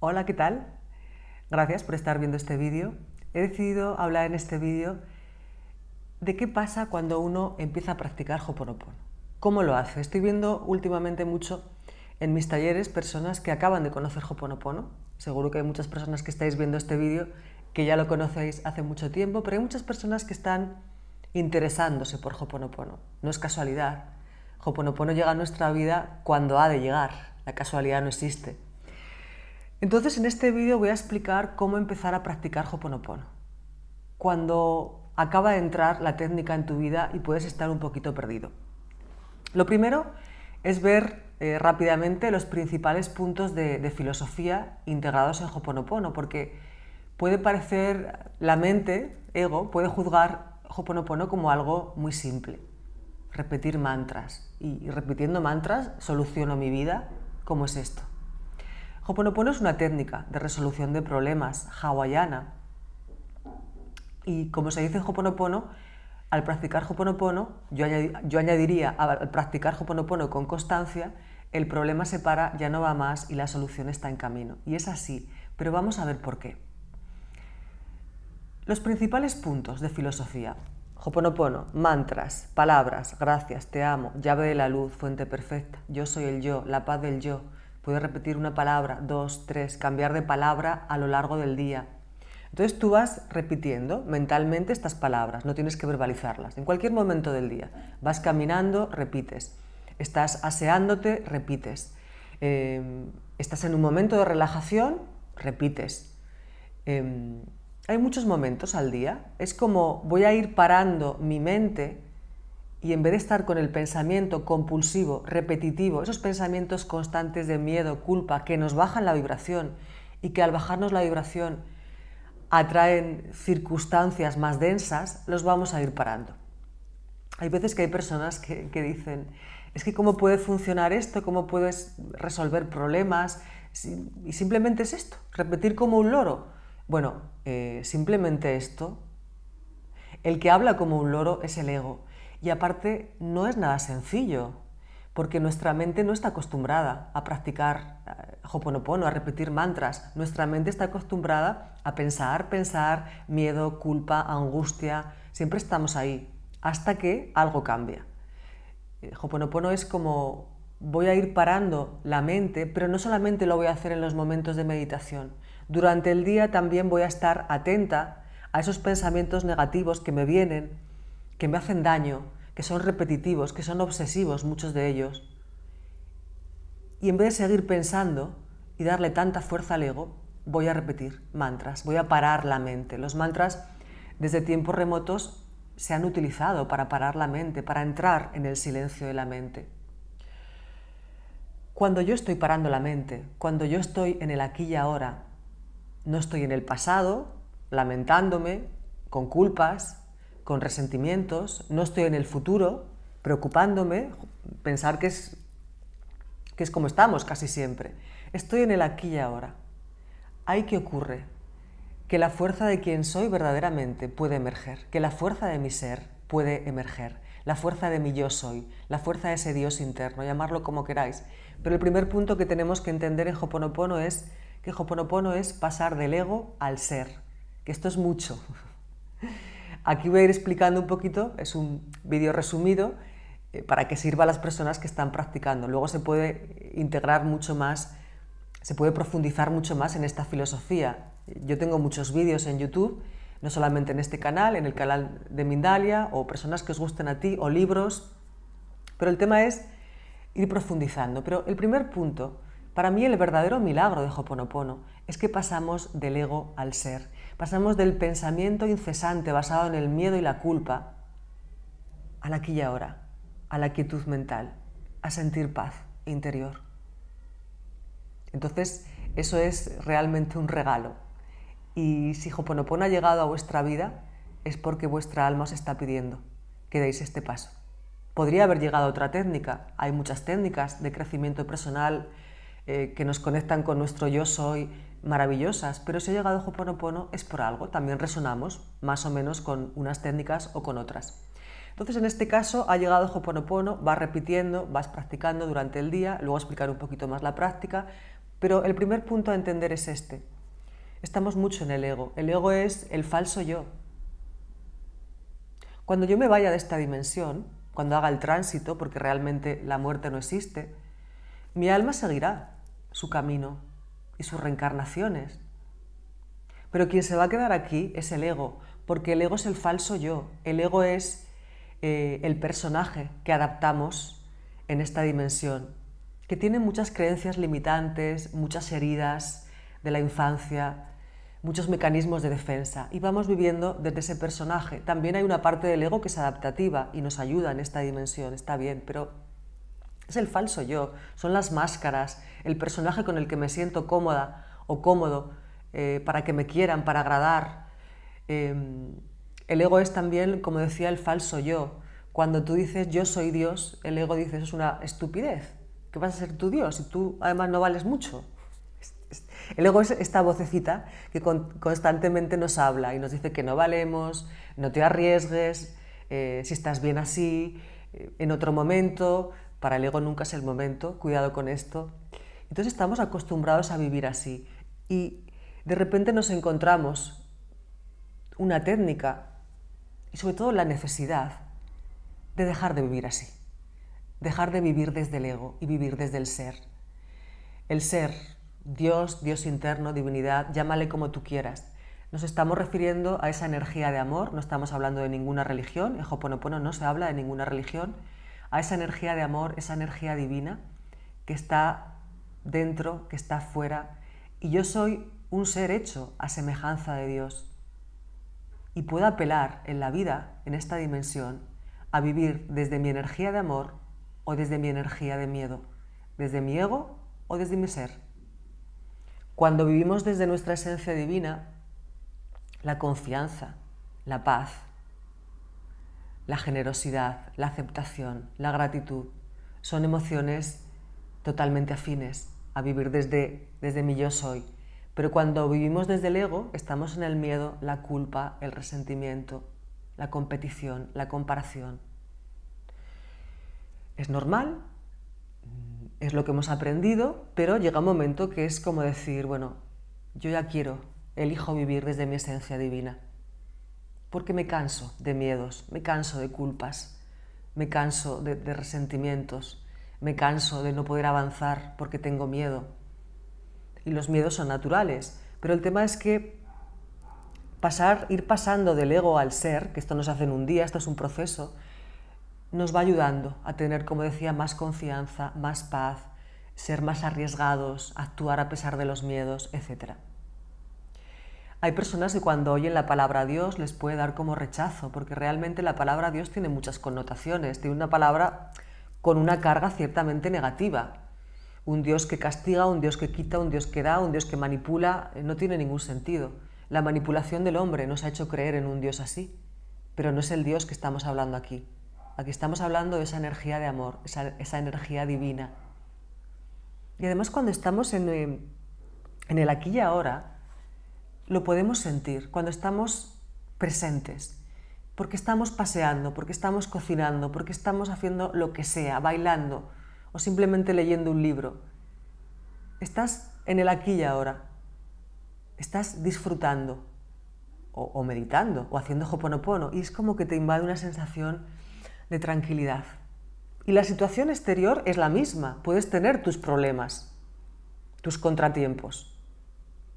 Hola, ¿qué tal? Gracias por estar viendo este vídeo. He decidido hablar en este vídeo de qué pasa cuando uno empieza a practicar Hoponopono. ¿Cómo lo hace? Estoy viendo últimamente mucho en mis talleres personas que acaban de conocer Hoponopono. Seguro que hay muchas personas que estáis viendo este vídeo que ya lo conocéis hace mucho tiempo, pero hay muchas personas que están interesándose por Hoponopono. No es casualidad. Hoponopono llega a nuestra vida cuando ha de llegar. La casualidad no existe. Entonces, en este vídeo voy a explicar cómo empezar a practicar Hoponopono. Cuando acaba de entrar la técnica en tu vida y puedes estar un poquito perdido. Lo primero es ver eh, rápidamente los principales puntos de, filosofía integrados en Hoponopono, porque puede parecer la mente, ego, puede juzgar Hoponopono como algo muy simple. Repetir mantras y, y repitiendo mantras soluciono mi vida, ¿cómo es esto? Ho'oponopono es una técnica de resolución de problemas hawaiana. Y como se dice en Ho'oponopono, al practicar Ho'oponopono, yo, añadiría, al practicar Ho'oponopono con constancia, el problema se para, ya no va más y la solución está en camino. Y es así, pero vamos a ver por qué. Los principales puntos de filosofía. Joponopono, mantras, palabras, gracias, te amo, llave de la luz, fuente perfecta, yo soy el yo, la paz del yo, puedes repetir una palabra, dos, tres, cambiar de palabra a lo largo del día. Entonces tú vas repitiendo mentalmente estas palabras, no tienes que verbalizarlas. En cualquier momento del día vas caminando, repites. Estás aseándote, repites. Em, estás en un momento de relajación, repites. Em, hay muchos momentos al día. Es como voy a ir parando mi mente y en vez de estar con el pensamiento compulsivo, repetitivo, esos pensamientos constantes de miedo, culpa, que nos bajan la vibración y que al bajarnos la vibración atraen circunstancias más densas, los vamos a ir parando. Hay veces que hay personas que, dicen, es que cómo puede funcionar esto, cómo puedes resolver problemas, y simplemente es esto, repetir como un loro. Bueno, eh, simplemente esto, el que habla como un loro es el ego y aparte, no es nada sencillo, porque nuestra mente no está acostumbrada a practicar Hoponopono, eh, a repetir mantras. Nuestra mente está acostumbrada a pensar, pensar, miedo, culpa, angustia. Siempre estamos ahí, hasta que algo cambia. Hoponopono eh, es como voy a ir parando la mente, pero no solamente lo voy a hacer en los momentos de meditación. Durante el día también voy a estar atenta a esos pensamientos negativos que me vienen, que me hacen daño, que son repetitivos, que son obsesivos muchos de ellos. Y en vez de seguir pensando y darle tanta fuerza al ego, voy a repetir mantras, voy a parar la mente. Los mantras desde tiempos remotos se han utilizado para parar la mente, para entrar en el silencio de la mente. Cuando yo estoy parando la mente, cuando yo estoy en el aquí y ahora, no estoy en el pasado, lamentándome, con culpas, con resentimientos, no estoy en el futuro, preocupándome, pensar que es, que es como estamos casi siempre. Estoy en el aquí y ahora. Hay que ocurre que la fuerza de quien soy verdaderamente puede emerger, que la fuerza de mi ser puede emerger, la fuerza de mi yo soy, la fuerza de ese Dios interno, llamarlo como queráis. Pero el primer punto que tenemos que entender en Hoponopono es que Hoponopono es pasar del ego al ser, que esto es mucho. Aquí voy a ir explicando un poquito, es un vídeo resumido, eh, para que sirva a las personas que están practicando. Luego se puede integrar mucho más, se puede profundizar mucho más en esta filosofía. Yo tengo muchos vídeos en YouTube, no solamente en este canal, en el canal de Mindalia, o personas que os gusten a ti, o libros, pero el tema es ir profundizando. Pero el primer punto, para mí el verdadero milagro de Hoponopono es que pasamos del ego al ser Pasamos del pensamiento incesante basado en el miedo y la culpa al aquí y ahora, a la quietud mental, a sentir paz interior. Entonces, eso es realmente un regalo. Y si Hoponopono ha llegado a vuestra vida, es porque vuestra alma os está pidiendo que deis este paso. Podría haber llegado otra técnica. Hay muchas técnicas de crecimiento personal eh, que nos conectan con nuestro yo soy, maravillosas, pero si ha llegado Ho'oponopono es por algo, también resonamos más o menos con unas técnicas o con otras. Entonces, en este caso, ha llegado Hoponopono, vas repitiendo, vas practicando durante el día, luego explicar un poquito más la práctica, pero el primer punto a entender es este. Estamos mucho en el ego. El ego es el falso yo. Cuando yo me vaya de esta dimensión, cuando haga el tránsito, porque realmente la muerte no existe, mi alma seguirá su camino, y sus reencarnaciones. Pero quien se va a quedar aquí es el ego, porque el ego es el falso yo, el ego es eh, el personaje que adaptamos en esta dimensión, que tiene muchas creencias limitantes, muchas heridas de la infancia, muchos mecanismos de defensa y vamos viviendo desde ese personaje. También hay una parte del ego que es adaptativa y nos ayuda en esta dimensión, está bien, pero es el falso yo, son las máscaras, el personaje con el que me siento cómoda o cómodo, eh, para que me quieran, para agradar. Em, el ego es también, como decía, el falso yo. Cuando tú dices yo soy Dios, el ego dice eso es una estupidez. ¿Qué vas a ser tu Dios? Y tú además no vales mucho. El ego es esta vocecita que constantemente nos habla y nos dice que no valemos, no te arriesgues, eh, si estás bien así, eh, en otro momento, para el ego nunca es el momento, cuidado con esto. Entonces estamos acostumbrados a vivir así y de repente nos encontramos una técnica y sobre todo la necesidad de dejar de vivir así, dejar de vivir desde el ego y vivir desde el ser. El ser, Dios, Dios interno, divinidad, llámale como tú quieras. Nos estamos refiriendo a esa energía de amor, no estamos hablando de ninguna religión, en Hoponopono no se habla de ninguna religión, a esa energía de amor, esa energía divina que está dentro, que está fuera. Y yo soy un ser hecho a semejanza de Dios. Y puedo apelar en la vida, en esta dimensión, a vivir desde mi energía de amor o desde mi energía de miedo, desde mi ego o desde mi ser. Cuando vivimos desde nuestra esencia divina, la confianza, la paz, la generosidad, la aceptación, la gratitud, son emociones totalmente afines a vivir desde, desde mi yo soy. Pero cuando vivimos desde el ego, estamos en el miedo, la culpa, el resentimiento, la competición, la comparación. Es normal, mm, es lo que hemos aprendido, pero llega un momento que es como decir, bueno, yo ya quiero, elijo vivir desde mi esencia divina porque me canso de miedos, me canso de culpas, me canso de, resentimientos, me canso de no poder avanzar porque tengo miedo. Y los miedos son naturales, pero el tema es que pasar, ir pasando del ego al ser, que esto nos hace en un día, esto es un proceso, nos va ayudando a tener, como decía, más confianza, más paz, ser más arriesgados, actuar a pesar de los miedos, etcétera. Hay personas que cuando oyen la palabra Dios les puede dar como rechazo, porque realmente la palabra Dios tiene muchas connotaciones, tiene una palabra con una carga ciertamente negativa. Un Dios que castiga, un Dios que quita, un Dios que da, un Dios que manipula, eh, no tiene ningún sentido. La manipulación del hombre nos ha hecho creer en un Dios así, pero no es el Dios que estamos hablando aquí. Aquí estamos hablando de esa energía de amor, esa, energía divina. Y además cuando estamos en, eh, en el aquí y ahora, lo podemos sentir cuando estamos presentes, porque estamos paseando, porque estamos cocinando, porque estamos haciendo lo que sea, bailando o simplemente leyendo un libro. Estás en el aquí y ahora, estás disfrutando o, meditando o haciendo joponopono y es como que te invade una sensación de tranquilidad. Y la situación exterior es la misma, puedes tener tus problemas, tus contratiempos,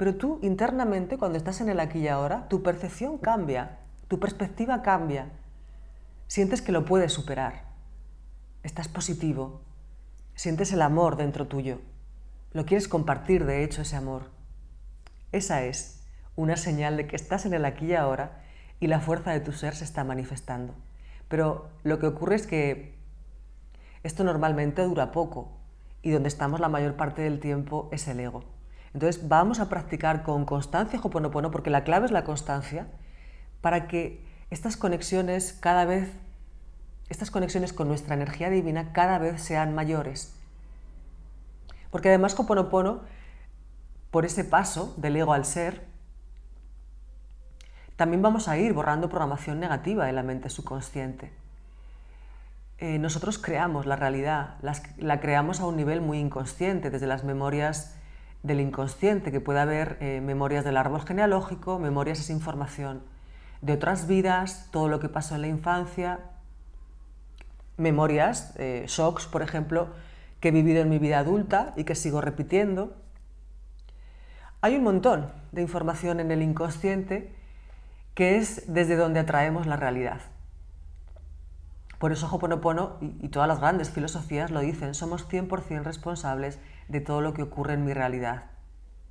pero tú internamente, cuando estás en el aquí y ahora, tu percepción cambia, tu perspectiva cambia. Sientes que lo puedes superar. Estás positivo. Sientes el amor dentro tuyo. Lo quieres compartir, de hecho, ese amor. Esa es una señal de que estás en el aquí y ahora y la fuerza de tu ser se está manifestando. Pero lo que ocurre es que esto normalmente dura poco y donde estamos la mayor parte del tiempo es el ego. Entonces vamos a practicar con constancia Hoponopono, porque la clave es la constancia, para que estas conexiones cada vez, estas conexiones con nuestra energía divina cada vez sean mayores. Porque además Hoponopono, por ese paso del ego al ser, también vamos a ir borrando programación negativa de la mente subconsciente. Eh, nosotros creamos la realidad, la creamos a un nivel muy inconsciente, desde las memorias del inconsciente, que puede haber eh, memorias del árbol genealógico, memorias es información de otras vidas, todo lo que pasó en la infancia, memorias, eh, shocks, por ejemplo, que he vivido en mi vida adulta y que sigo repitiendo. Hay un montón de información en el inconsciente que es desde donde atraemos la realidad. Por eso Hoponopono y, y todas las grandes filosofías lo dicen, somos 100% responsables de todo lo que ocurre en mi realidad.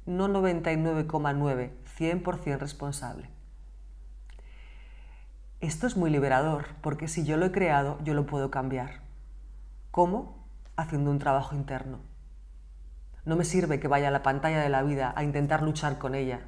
No 99,9, 100% responsable. Esto es muy liberador, porque si yo lo he creado, yo lo puedo cambiar. ¿Cómo? Haciendo un trabajo interno. No me sirve que vaya a la pantalla de la vida a intentar luchar con ella.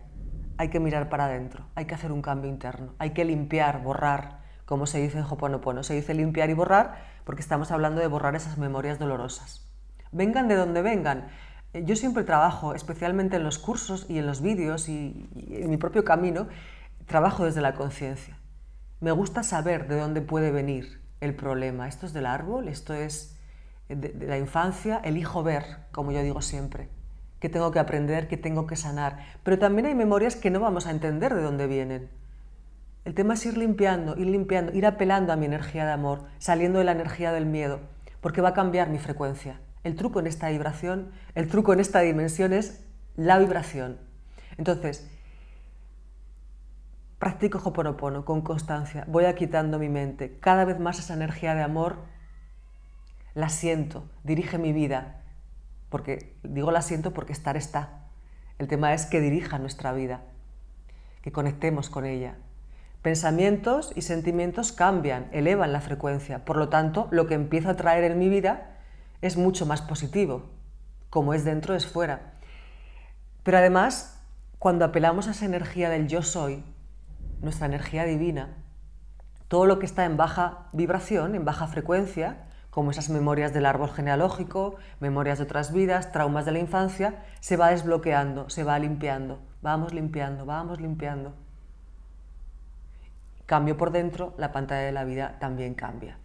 Hay que mirar para adentro, hay que hacer un cambio interno, hay que limpiar, borrar, como se dice en Hoponopono. Se dice limpiar y borrar porque estamos hablando de borrar esas memorias dolorosas vengan de donde vengan. Eh, yo siempre trabajo, especialmente en los cursos y en los vídeos y, en mi propio camino, trabajo desde la conciencia. Me gusta saber de dónde puede venir el problema. Esto es del árbol, esto es eh, de, la infancia, el hijo ver, como yo digo siempre, que tengo que aprender, que tengo que sanar. Pero también hay memorias que no vamos a entender de dónde vienen. El tema es ir limpiando, ir limpiando, ir apelando a mi energía de amor, saliendo de la energía del miedo, porque va a cambiar mi frecuencia. El truco en esta vibración, el truco en esta dimensión es la vibración. Entonces, practico Hoponopono con constancia, voy quitando mi mente, cada vez más esa energía de amor la siento, dirige mi vida, porque digo la siento porque estar está. El tema es que dirija nuestra vida, que conectemos con ella. Pensamientos y sentimientos cambian, elevan la frecuencia, por lo tanto, lo que empiezo a traer en mi vida es mucho más positivo. Como es dentro, es fuera. Pero además, cuando apelamos a esa energía del yo soy, nuestra energía divina, todo lo que está en baja vibración, en baja frecuencia, como esas memorias del árbol genealógico, memorias de otras vidas, traumas de la infancia, se va desbloqueando, se va limpiando, vamos limpiando, vamos limpiando. Cambio por dentro, la pantalla de la vida también cambia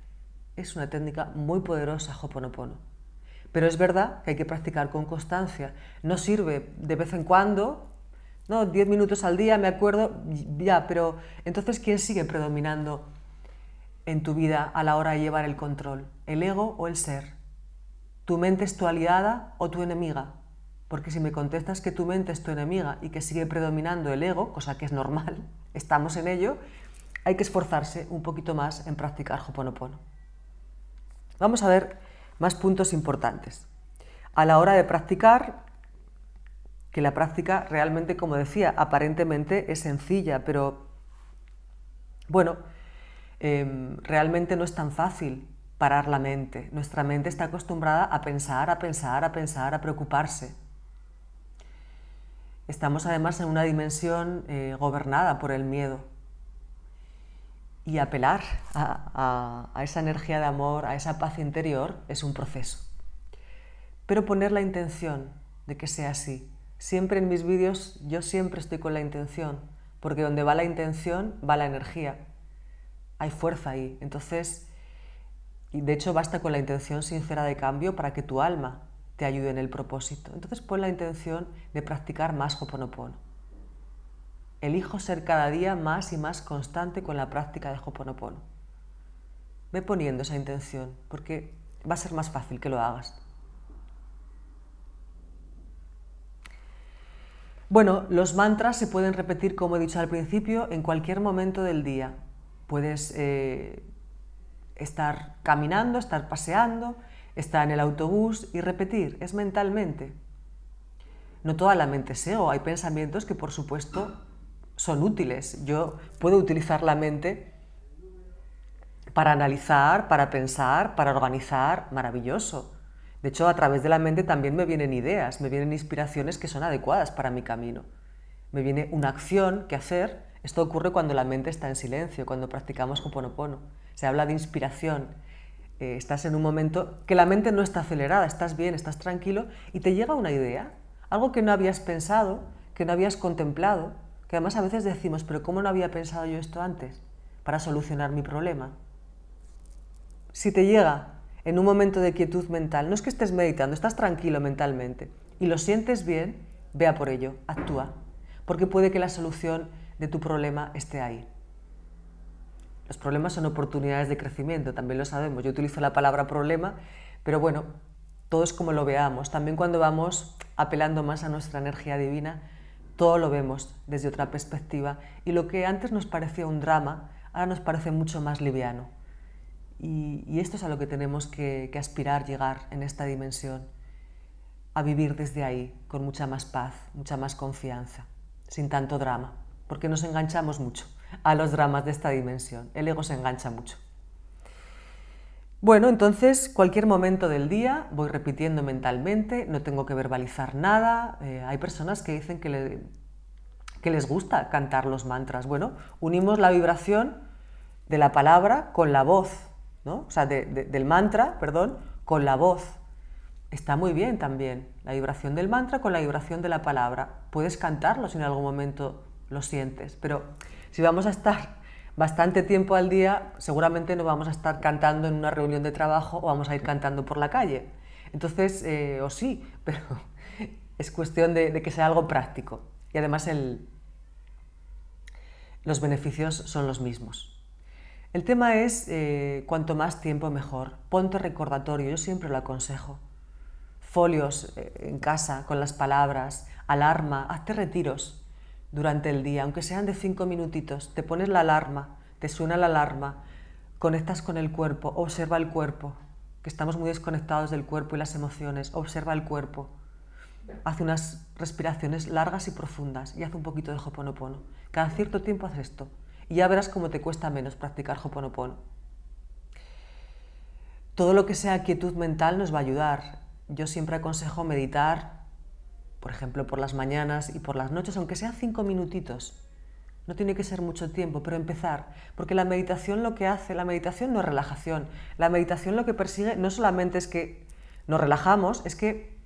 es una técnica muy poderosa, Joponopono, Pero es verdad que hay que practicar con constancia. No sirve de vez en cuando, no, 10 minutos al día, me acuerdo, ya, pero entonces, ¿quién sigue predominando en tu vida a la hora de llevar el control? ¿El ego o el ser? ¿Tu mente es tu aliada o tu enemiga? Porque si me contestas que tu mente es tu enemiga y que sigue predominando el ego, cosa que es normal, estamos en ello, hay que esforzarse un poquito más en practicar Hoponopono. Vamos a ver más puntos importantes. A la hora de practicar, que la práctica realmente, como decía, aparentemente es sencilla, pero bueno, em, realmente no es tan fácil parar la mente. Nuestra mente está acostumbrada a pensar, a pensar, a pensar, a preocuparse. Estamos además en una dimensión eh, gobernada por el miedo y apelar a, esa energía de amor, a esa paz interior, es un proceso. Pero poner la intención de que sea así. Siempre en mis vídeos yo siempre estoy con la intención, porque donde va la intención va la energía. Hay fuerza ahí. Entonces, y de hecho basta con la intención sincera de cambio para que tu alma te ayude en el propósito. Entonces pon la intención de practicar más Hoponopono. Elijo ser cada día más y más constante con la práctica de Hoponopono. Ve poniendo esa intención, porque va a ser más fácil que lo hagas. Bueno, los mantras se pueden repetir, como he dicho al principio, en cualquier momento del día. Puedes eh, estar caminando, estar paseando, estar en el autobús y repetir, es mentalmente. No toda la mente o hay pensamientos que por supuesto son útiles. Yo puedo utilizar la mente para analizar, para pensar, para organizar, maravilloso. De hecho, a través de la mente también me vienen ideas, me vienen inspiraciones que son adecuadas para mi camino. Me viene una acción que hacer. Esto ocurre cuando la mente está en silencio, cuando practicamos Ponopono. Se habla de inspiración. Eh, estás en un momento que la mente no está acelerada, estás bien, estás tranquilo y te llega una idea, algo que no habías pensado, que no habías contemplado, que además a veces decimos, pero ¿cómo no había pensado yo esto antes para solucionar mi problema? Si te llega en un momento de quietud mental, no es que estés meditando, estás tranquilo mentalmente y lo sientes bien, vea por ello, actúa, porque puede que la solución de tu problema esté ahí. Los problemas son oportunidades de crecimiento, también lo sabemos. Yo utilizo la palabra problema, pero bueno, todo es como lo veamos. También cuando vamos apelando más a nuestra energía divina, todo lo vemos desde otra perspectiva y lo que antes nos parecía un drama, ahora nos parece mucho más liviano. Y, esto es a lo que tenemos que aspirar, llegar en esta dimensión, a vivir desde ahí, con mucha más paz, mucha más confianza, sin tanto drama, porque nos enganchamos mucho a los dramas de esta dimensión. El ego se engancha mucho. Bueno, entonces cualquier momento del día voy repitiendo mentalmente, no tengo que verbalizar nada. Eh, hay personas que dicen que, les gusta cantar los mantras. Bueno, unimos la vibración de la palabra con la voz, ¿no? o sea, del mantra, perdón, con la voz. Está muy bien también la vibración del mantra con la vibración de la palabra. Puedes cantarlo si en algún momento lo sientes, pero si vamos a estar bastante tiempo al día, seguramente no vamos a estar cantando en una reunión de trabajo o vamos a ir cantando por la calle. Entonces, eh, o sí, pero es cuestión de, que sea algo práctico. Y además el, los beneficios son los mismos. El tema es eh, cuanto más tiempo mejor. Ponte recordatorio, yo siempre lo aconsejo. Folios eh, en casa con las palabras, alarma, hazte retiros durante el día, aunque sean de cinco minutitos, te pones la alarma, te suena la alarma, conectas con el cuerpo, observa el cuerpo, que estamos muy desconectados del cuerpo y las emociones, observa el cuerpo, hace unas respiraciones largas y profundas y hace un poquito de hoponopono. Cada cierto tiempo haz esto y ya verás cómo te cuesta menos practicar hoponopono. Todo lo que sea quietud mental nos va a ayudar. Yo siempre aconsejo meditar por ejemplo, por las mañanas y por las noches, aunque sean cinco minutitos. No tiene que ser mucho tiempo, pero empezar, porque la meditación lo que hace, la meditación no es relajación, la meditación lo que persigue no solamente es que nos relajamos, es que,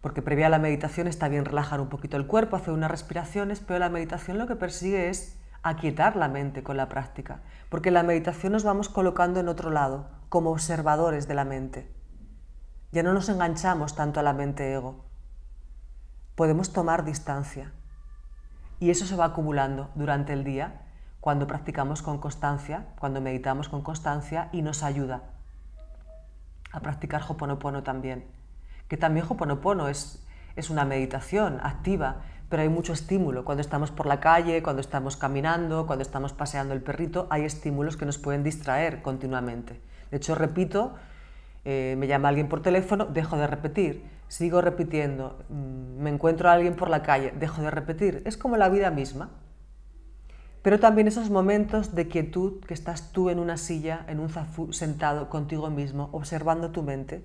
porque previa a la meditación está bien relajar un poquito el cuerpo, hacer unas respiraciones, pero la meditación lo que persigue es aquietar la mente con la práctica, porque la meditación nos vamos colocando en otro lado, como observadores de la mente. Ya no nos enganchamos tanto a la mente ego podemos tomar distancia. Y eso se va acumulando durante el día cuando practicamos con constancia, cuando meditamos con constancia y nos ayuda a practicar Hoponopono también. Que también Hoponopono es, es una meditación activa, pero hay mucho estímulo. Cuando estamos por la calle, cuando estamos caminando, cuando estamos paseando el perrito, hay estímulos que nos pueden distraer continuamente. De hecho, repito, eh, me llama alguien por teléfono, dejo de repetir sigo repitiendo, mm, me encuentro a alguien por la calle, dejo de repetir. Es como la vida misma. Pero también esos momentos de quietud que estás tú en una silla, en un zafú, sentado contigo mismo, observando tu mente.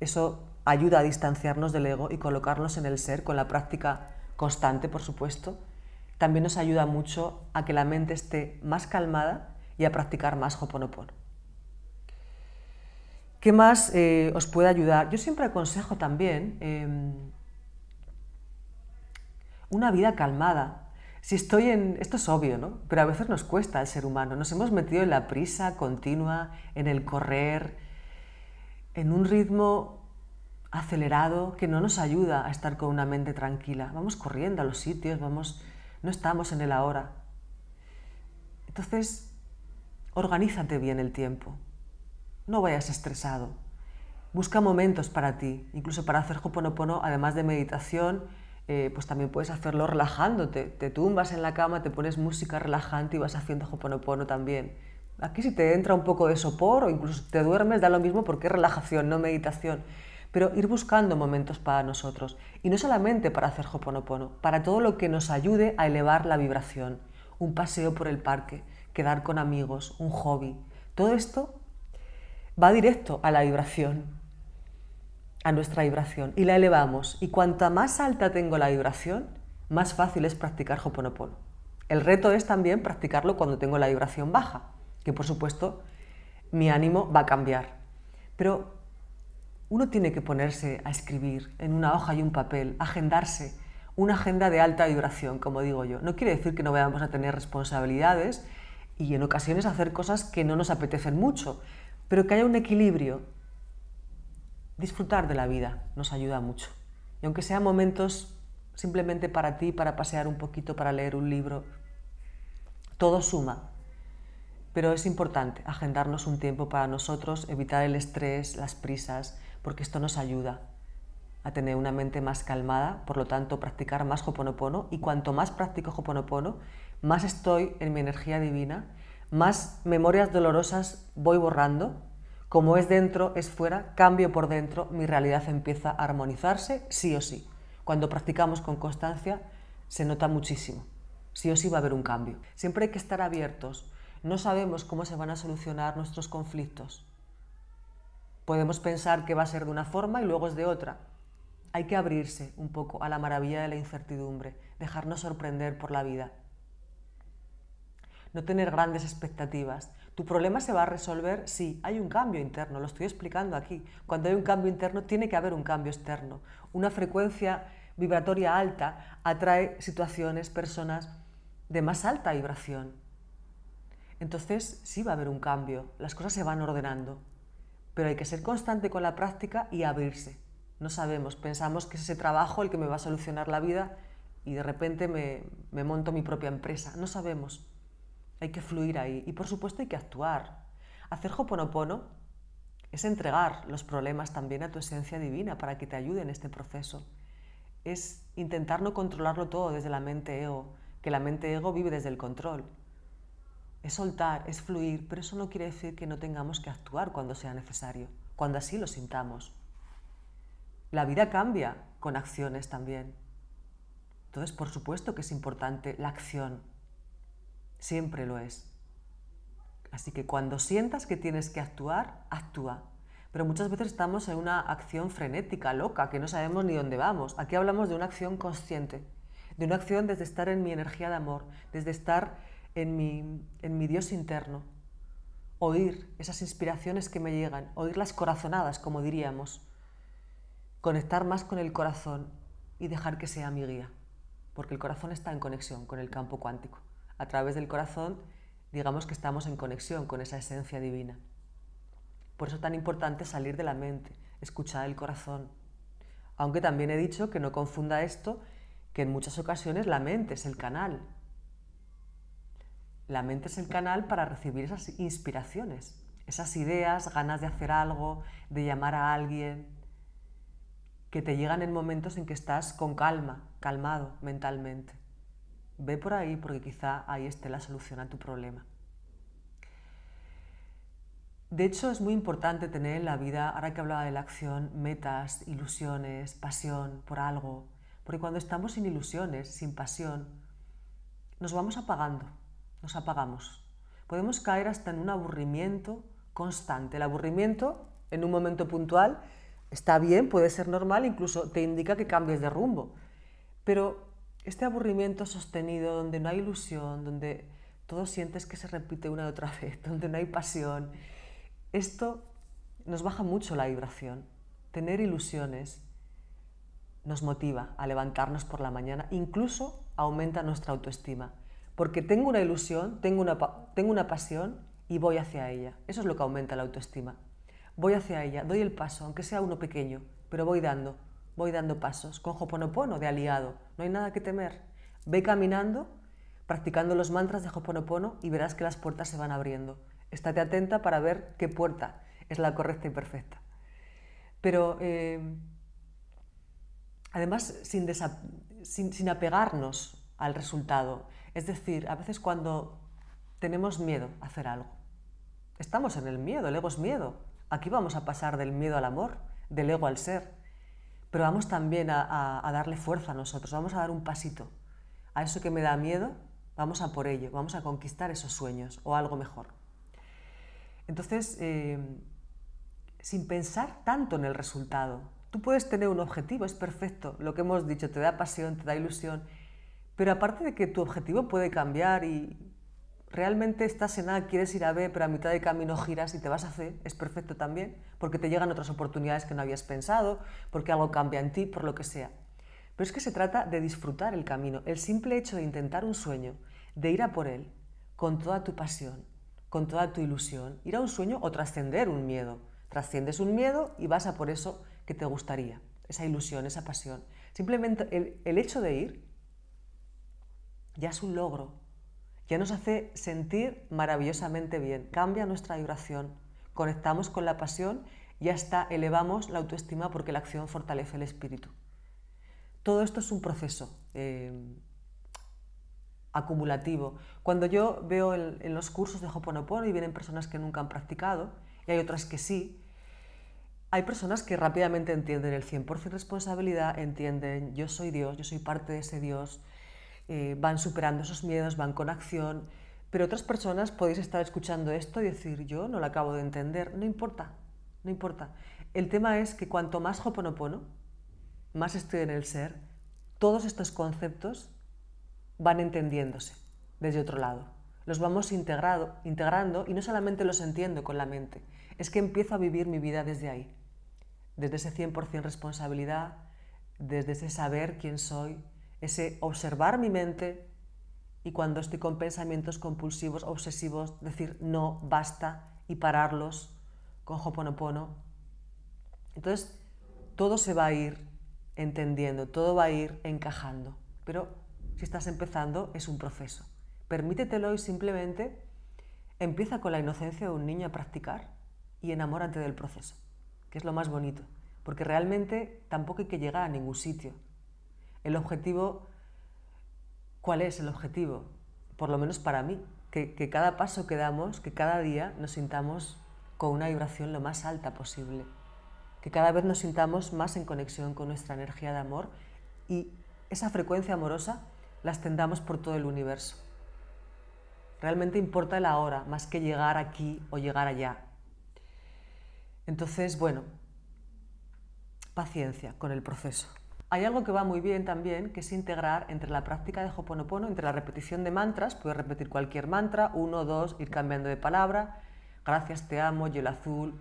Eso ayuda a distanciarnos del ego y colocarnos en el ser con la práctica constante, por supuesto. También nos ayuda mucho a que la mente esté más calmada y a practicar más Hoponopono. ¿Qué más eh, os puede ayudar? Yo siempre aconsejo también em, una vida calmada. Si estoy en... Esto es obvio, ¿no? Pero a veces nos cuesta al ser humano. Nos hemos metido en la prisa continua, en el correr, en un ritmo acelerado que no nos ayuda a estar con una mente tranquila. Vamos corriendo a los sitios, vamos... No estamos en el ahora. Entonces, organízate bien el tiempo. No vayas estresado. Busca momentos para ti, incluso para hacer hoponopono, además de meditación, eh, pues también puedes hacerlo relajándote. Te tumbas en la cama, te pones música relajante y vas haciendo hoponopono también. Aquí si te entra un poco de sopor o incluso te duermes, da lo mismo porque es relajación, no meditación. Pero ir buscando momentos para nosotros. Y no solamente para hacer hoponopono, para todo lo que nos ayude a elevar la vibración. Un paseo por el parque, quedar con amigos, un hobby. Todo esto va directo a la vibración, a nuestra vibración, y la elevamos. Y cuanta más alta tengo la vibración, más fácil es practicar Hoponopono. El reto es también practicarlo cuando tengo la vibración baja, que por supuesto mi ánimo va a cambiar. Pero uno tiene que ponerse a escribir en una hoja y un papel, agendarse, una agenda de alta vibración, como digo yo. No quiere decir que no vayamos a tener responsabilidades y en ocasiones hacer cosas que no nos apetecen mucho, pero que haya un equilibrio. Disfrutar de la vida nos ayuda mucho. Y aunque sean momentos simplemente para ti, para pasear un poquito, para leer un libro, todo suma. Pero es importante agendarnos un tiempo para nosotros, evitar el estrés, las prisas, porque esto nos ayuda a tener una mente más calmada, por lo tanto practicar más Hoponopono y cuanto más practico Hoponopono, más estoy en mi energía divina más memorias dolorosas voy borrando. Como es dentro, es fuera, cambio por dentro, mi realidad empieza a armonizarse sí o sí. Cuando practicamos con constancia, se nota muchísimo. Sí o sí va a haber un cambio. Siempre hay que estar abiertos. No sabemos cómo se van a solucionar nuestros conflictos. Podemos pensar que va a ser de una forma y luego es de otra. Hay que abrirse un poco a la maravilla de la incertidumbre, dejarnos sorprender por la vida no tener grandes expectativas. Tu problema se va a resolver si hay un cambio interno, lo estoy explicando aquí. Cuando hay un cambio interno tiene que haber un cambio externo. Una frecuencia vibratoria alta atrae situaciones, personas de más alta vibración. Entonces sí va a haber un cambio, las cosas se van ordenando, pero hay que ser constante con la práctica y abrirse. No sabemos, pensamos que es ese trabajo el que me va a solucionar la vida y de repente me, me monto mi propia empresa, no sabemos. Hay que fluir ahí y por supuesto hay que actuar. Hacer hoponopono es entregar los problemas también a tu esencia divina para que te ayude en este proceso. Es intentar no controlarlo todo desde la mente ego, que la mente ego vive desde el control. Es soltar, es fluir, pero eso no quiere decir que no tengamos que actuar cuando sea necesario, cuando así lo sintamos. La vida cambia con acciones también. Entonces, por supuesto que es importante la acción, Siempre lo es. Así que cuando sientas que tienes que actuar, actúa. Pero muchas veces estamos en una acción frenética, loca, que no sabemos ni dónde vamos. Aquí hablamos de una acción consciente, de una acción desde estar en mi energía de amor, desde estar en mi, Dios interno. Oír esas inspiraciones que me llegan, oír las corazonadas, como diríamos. Conectar más con el corazón y dejar que sea mi guía, porque el corazón está en conexión con el campo cuántico a través del corazón, digamos que estamos en conexión con esa esencia divina. Por eso es tan importante salir de la mente, escuchar el corazón. Aunque también he dicho que no confunda esto, que en muchas ocasiones la mente es el canal. La mente es el canal para recibir esas inspiraciones, esas ideas, ganas de hacer algo, de llamar a alguien, que te llegan en momentos en que estás con calma, calmado mentalmente. Ve por ahí porque quizá ahí esté la solución a tu problema. De hecho, es muy importante tener en la vida, ahora que hablaba de la acción, metas, ilusiones, pasión por algo. Porque cuando estamos sin ilusiones, sin pasión, nos vamos apagando, nos apagamos. Podemos caer hasta en un aburrimiento constante. El aburrimiento, en un momento puntual, está bien, puede ser normal, incluso te indica que cambies de rumbo. Pero este aburrimiento sostenido donde no hay ilusión, donde todo sientes que se repite una y otra vez, donde no hay pasión, esto nos baja mucho la vibración. Tener ilusiones nos motiva a levantarnos por la mañana, incluso aumenta nuestra autoestima, porque tengo una ilusión, tengo una, tengo una pasión y voy hacia ella. Eso es lo que aumenta la autoestima. Voy hacia ella, doy el paso, aunque sea uno pequeño, pero voy dando voy dando pasos, con Hoponopono de aliado, no hay nada que temer. Ve caminando, practicando los mantras de Hoponopono y verás que las puertas se van abriendo. Estate atenta para ver qué puerta es la correcta y perfecta. Pero eh, además sin, sin, sin apegarnos al resultado. Es decir, a veces cuando tenemos miedo a hacer algo, estamos en el miedo, el ego es miedo. Aquí vamos a pasar del miedo al amor, del ego al ser pero vamos también a, darle fuerza a nosotros, vamos a dar un pasito. A eso que me da miedo, vamos a por ello, vamos a conquistar esos sueños o algo mejor. Entonces, eh, sin pensar tanto en el resultado, tú puedes tener un objetivo, es perfecto, lo que hemos dicho, te da pasión, te da ilusión, pero aparte de que tu objetivo puede cambiar y realmente estás en A, quieres ir a B, pero a mitad de camino giras y te vas a C, es perfecto también, porque te llegan otras oportunidades que no habías pensado, porque algo cambia en ti, por lo que sea. Pero es que se trata de disfrutar el camino, el simple hecho de intentar un sueño, de ir a por él, con toda tu pasión, con toda tu ilusión, ir a un sueño o trascender un miedo. Trasciendes un miedo y vas a por eso que te gustaría, esa ilusión, esa pasión. Simplemente el, el hecho de ir ya es un logro, que nos hace sentir maravillosamente bien. Cambia nuestra vibración, conectamos con la pasión y hasta elevamos la autoestima porque la acción fortalece el espíritu. Todo esto es un proceso eh, acumulativo. Cuando yo veo en los cursos de Hoponopono y vienen personas que nunca han practicado y hay otras que sí, hay personas que rápidamente entienden el 100% responsabilidad, entienden yo soy Dios, yo soy parte de ese Dios, eh, van superando esos miedos, van con acción, pero otras personas podéis estar escuchando esto y decir, yo no lo acabo de entender, no importa, no importa. El tema es que cuanto más hoponopono, más estoy en el ser, todos estos conceptos van entendiéndose desde otro lado. Los vamos integrado, integrando y no solamente los entiendo con la mente, es que empiezo a vivir mi vida desde ahí, desde ese 100% responsabilidad, desde ese saber quién soy, ese observar mi mente y cuando estoy con pensamientos compulsivos, obsesivos, decir no, basta y pararlos con Hoponopono. Entonces, todo se va a ir entendiendo, todo va a ir encajando, pero si estás empezando es un proceso. Permítetelo y simplemente empieza con la inocencia de un niño a practicar y enamórate del proceso, que es lo más bonito, porque realmente tampoco hay que llegar a ningún sitio el objetivo, ¿cuál es el objetivo? Por lo menos para mí, que, cada paso que damos, que cada día nos sintamos con una vibración lo más alta posible, que cada vez nos sintamos más en conexión con nuestra energía de amor y esa frecuencia amorosa la extendamos por todo el universo. Realmente importa la hora más que llegar aquí o llegar allá. Entonces, bueno, paciencia con el proceso. Hay algo que va muy bien también, que es integrar entre la práctica de Hoponopono, entre la repetición de mantras, puedes repetir cualquier mantra, uno, dos, ir cambiando de palabra, gracias, te amo, yo el azul,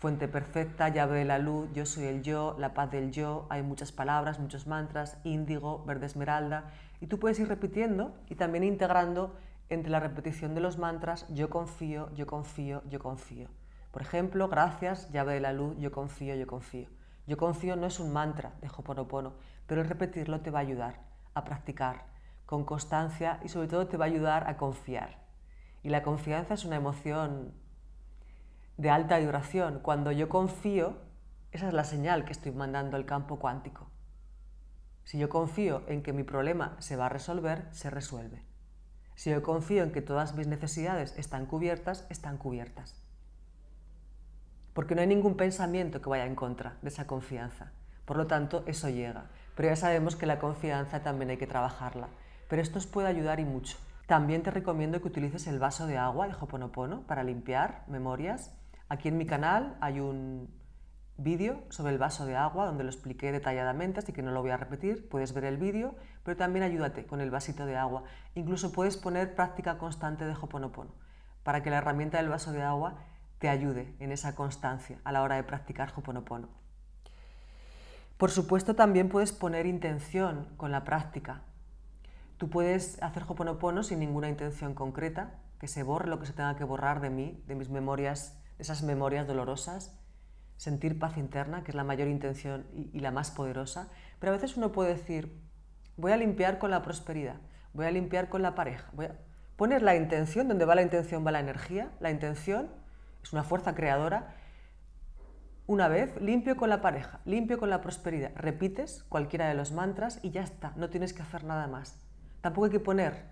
fuente perfecta, llave de la luz, yo soy el yo, la paz del yo, hay muchas palabras, muchos mantras, índigo, verde esmeralda, y tú puedes ir repitiendo y también integrando entre la repetición de los mantras, yo confío, yo confío, yo confío. Por ejemplo, gracias, llave de la luz, yo confío, yo confío. Yo confío no es un mantra de Hoponopono, pero repetirlo te va a ayudar a practicar con constancia y sobre todo te va a ayudar a confiar. Y la confianza es una emoción de alta duración. Cuando yo confío, esa es la señal que estoy mandando al campo cuántico. Si yo confío en que mi problema se va a resolver, se resuelve. Si yo confío en que todas mis necesidades están cubiertas, están cubiertas porque no hay ningún pensamiento que vaya en contra de esa confianza. Por lo tanto, eso llega. Pero ya sabemos que la confianza también hay que trabajarla. Pero esto os puede ayudar y mucho. También te recomiendo que utilices el vaso de agua de joponopono para limpiar memorias. Aquí en mi canal hay un vídeo sobre el vaso de agua donde lo expliqué detalladamente, así que no lo voy a repetir. Puedes ver el vídeo, pero también ayúdate con el vasito de agua. Incluso puedes poner práctica constante de joponopono para que la herramienta del vaso de agua te ayude en esa constancia a la hora de practicar joponopono Por supuesto, también puedes poner intención con la práctica. Tú puedes hacer joponopono sin ninguna intención concreta, que se borre lo que se tenga que borrar de mí, de mis memorias, de esas memorias dolorosas, sentir paz interna, que es la mayor intención y, la más poderosa. Pero a veces uno puede decir, voy a limpiar con la prosperidad, voy a limpiar con la pareja. Voy a... Poner la intención, donde va la intención va la energía, la intención es una fuerza creadora. Una vez, limpio con la pareja, limpio con la prosperidad. Repites cualquiera de los mantras y ya está, no tienes que hacer nada más. Tampoco hay que poner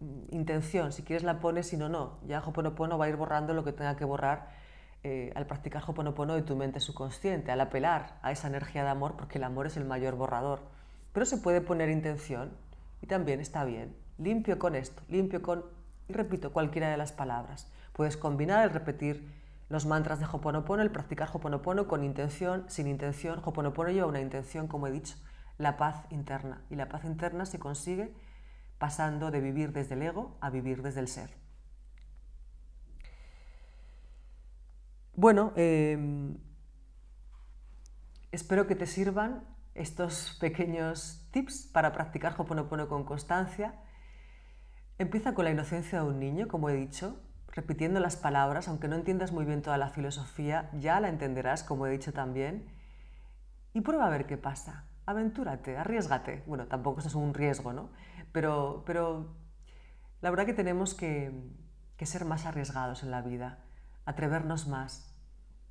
mm, intención, si quieres la pones, si no, no. Ya Hoponopono va a ir borrando lo que tenga que borrar eh, al practicar Hoponopono de tu mente subconsciente, al apelar a esa energía de amor, porque el amor es el mayor borrador. Pero se puede poner intención y también está bien. Limpio con esto, limpio con Repito cualquiera de las palabras. Puedes combinar el repetir los mantras de Hoponopono, el practicar Hoponopono con intención, sin intención. Hoponopono lleva una intención, como he dicho, la paz interna. Y la paz interna se consigue pasando de vivir desde el ego a vivir desde el ser. Bueno, em, espero que te sirvan estos pequeños tips para practicar Hoponopono con constancia. Empieza con la inocencia de un niño, como he dicho, repitiendo las palabras, aunque no entiendas muy bien toda la filosofía, ya la entenderás, como he dicho también, y prueba a ver qué pasa. Aventúrate, arriesgate. Bueno, tampoco eso es un riesgo, ¿no? Pero, la verdad que tenemos que, ser más arriesgados en la vida, atrevernos más,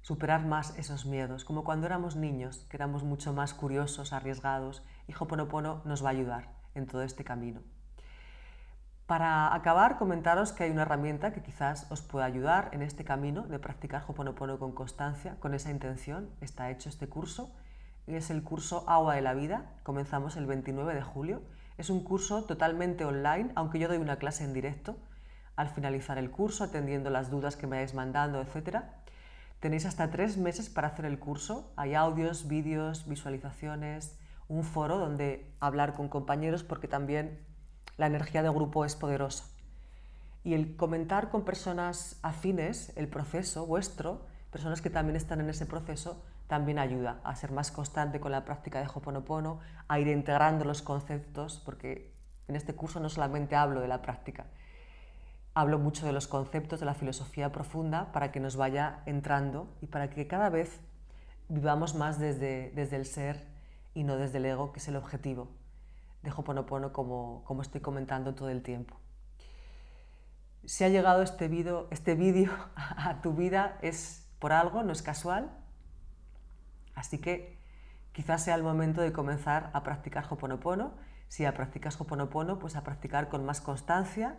superar más esos miedos, como cuando éramos niños, que éramos mucho más curiosos, arriesgados, y ponopono nos va a ayudar en todo este camino. Para acabar, comentaros que hay una herramienta que quizás os pueda ayudar en este camino de practicar Hoponopono con constancia, con esa intención. Está hecho este curso es el curso Agua de la Vida. Comenzamos el 29 de julio. Es un curso totalmente online, aunque yo doy una clase en directo al finalizar el curso, atendiendo las dudas que me vais mandando, etc. Tenéis hasta tres meses para hacer el curso. Hay audios, vídeos, visualizaciones, un foro donde hablar con compañeros, porque también la energía de grupo es poderosa. Y el comentar con personas afines el proceso vuestro, personas que también están en ese proceso, también ayuda a ser más constante con la práctica de Hoponopono, a ir integrando los conceptos, porque en este curso no solamente hablo de la práctica, hablo mucho de los conceptos de la filosofía profunda para que nos vaya entrando y para que cada vez vivamos más desde, desde el ser y no desde el ego, que es el objetivo de Hoponopono como, como estoy comentando todo el tiempo. Si ha llegado este, este vídeo este video a tu vida es por algo, no es casual, así que quizás sea el momento de comenzar a practicar Hoponopono. Si ya practicas Hoponopono, pues a practicar con más constancia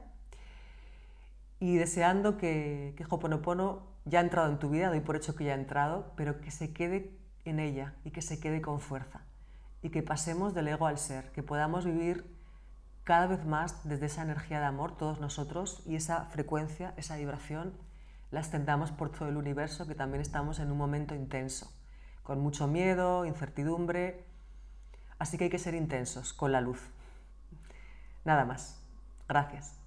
y deseando que, que ya ha entrado en tu vida, doy por hecho que ya ha entrado, pero que se quede en ella y que se quede con fuerza y que pasemos del ego al ser, que podamos vivir cada vez más desde esa energía de amor todos nosotros y esa frecuencia, esa vibración, la extendamos por todo el universo, que también estamos en un momento intenso, con mucho miedo, incertidumbre. Así que hay que ser intensos con la luz. Nada más. Gracias.